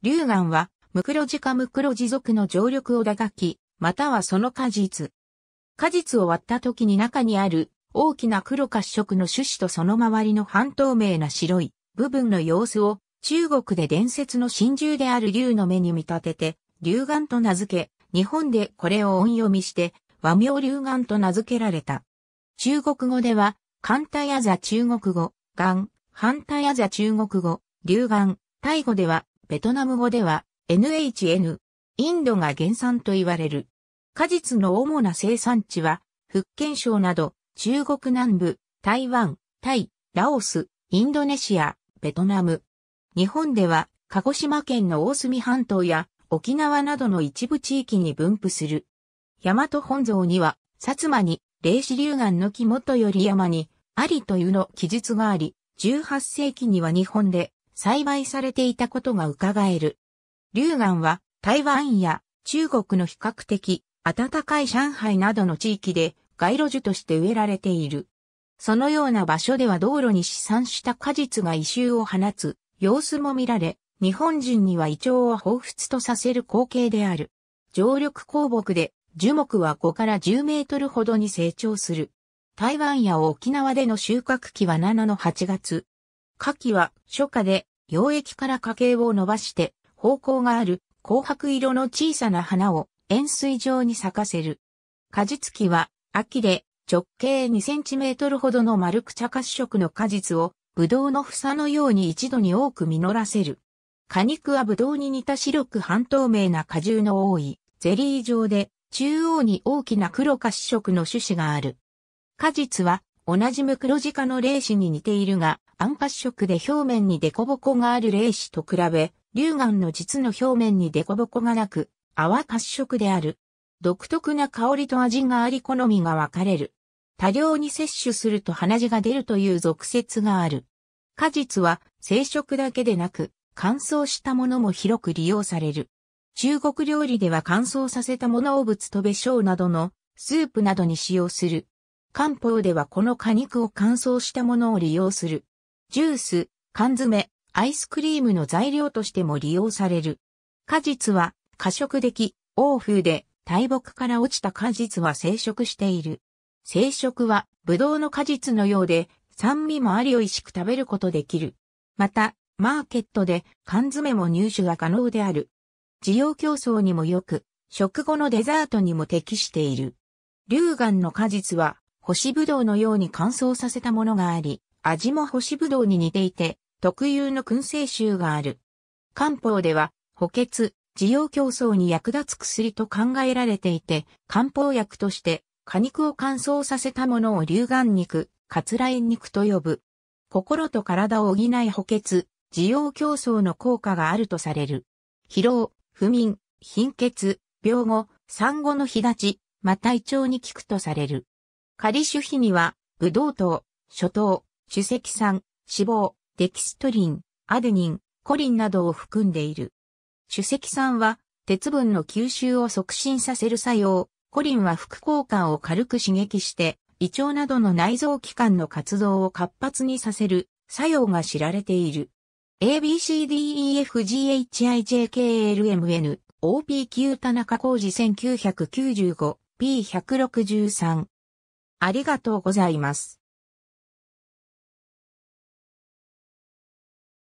龍眼は、ムクロジかムクロジ族の常緑を打楽器、またはその果実。果実を割った時に中にある大きな黒褐色の種子とその周りの半透明な白い部分の様子を中国で伝説の真珠である竜の目に見立てて、龍眼と名付け、日本でこれを音読みして、和名龍眼と名付けられた。中国語では、簡単やざ中国語、眼、反対やざ中国語、龍眼、タイ語では、ベトナム語では NHN、インドが原産と言われる。果実の主な生産地は、福建省など、中国南部、台湾、タイ、ラオス、インドネシア、ベトナム。日本では、鹿児島県の大隅半島や沖縄などの一部地域に分布する。大和本草には、薩摩に、霊子龍岩の木元より山に、ありというの記述があり、18世紀には日本で、栽培されていたことが伺える。龍眼は台湾や中国の比較的暖かい上海などの地域で街路樹として植えられている。そのような場所では道路に飛散した果実が異臭を放つ様子も見られ、日本人には胃腸を彷彿とさせる光景である。常緑鉱木で樹木は5から10メートルほどに成長する。台湾や沖縄での収穫期は7の8月、下記は初夏で溶液から花茎を伸ばして方向がある紅白色の小さな花を円錐状に咲かせる。果実期は秋で直径2センチメートルほどの丸く茶褐色の果実をブドウの房のように一度に多く実らせる。果肉はブドウに似た白く半透明な果汁の多いゼリー状で中央に大きな黒褐色の種子がある。果実は同じムクロジカの霊視に似ているが、暗褐色で表面に凸凹がある霊視と比べ、龍眼の実の表面に凸凹がなく、泡褐色である。独特な香りと味があり好みが分かれる。多量に摂取すると鼻血が出るという俗説がある。果実は生食だけでなく乾燥したものも広く利用される。中国料理では乾燥させたものをぶつとべしょうなどのスープなどに使用する漢方ではこの果肉を乾燥したものを利用する。ジュース、缶詰、アイスクリームの材料としても利用される。果実は過食的、欧風で大木から落ちた果実は生殖している。生殖はブドウの果実のようで酸味もあり美味しく食べることできる。また、マーケットで缶詰も入手が可能である。需要競争にも良く、食後のデザートにも適している。龍眼の果実は干しぶどうのように乾燥させたものがあり、味も干しぶどうに似ていて、特有の燻製臭がある。漢方では、補欠、需要競争に役立つ薬と考えられていて、漢方薬として、果肉を乾燥させたものを流眼肉、割来肉と呼ぶ。心と体を補い補欠、需要競争の効果があるとされる。疲労、不眠、貧血、病後、産後の日立ち、また胃腸に効くとされる。仮主皮には、ブドウ糖、諸糖、主石酸、脂肪、デキストリン、アデニン、コリンなどを含んでいる。主石酸は、鉄分の吸収を促進させる作用、コリンは副交換を軽く刺激して、胃腸などの内臓器官の活動を活発にさせる作用が知られている。ABCDEFGHIJKLMN OPQ 田中工事 1995P163 ありがとうございます。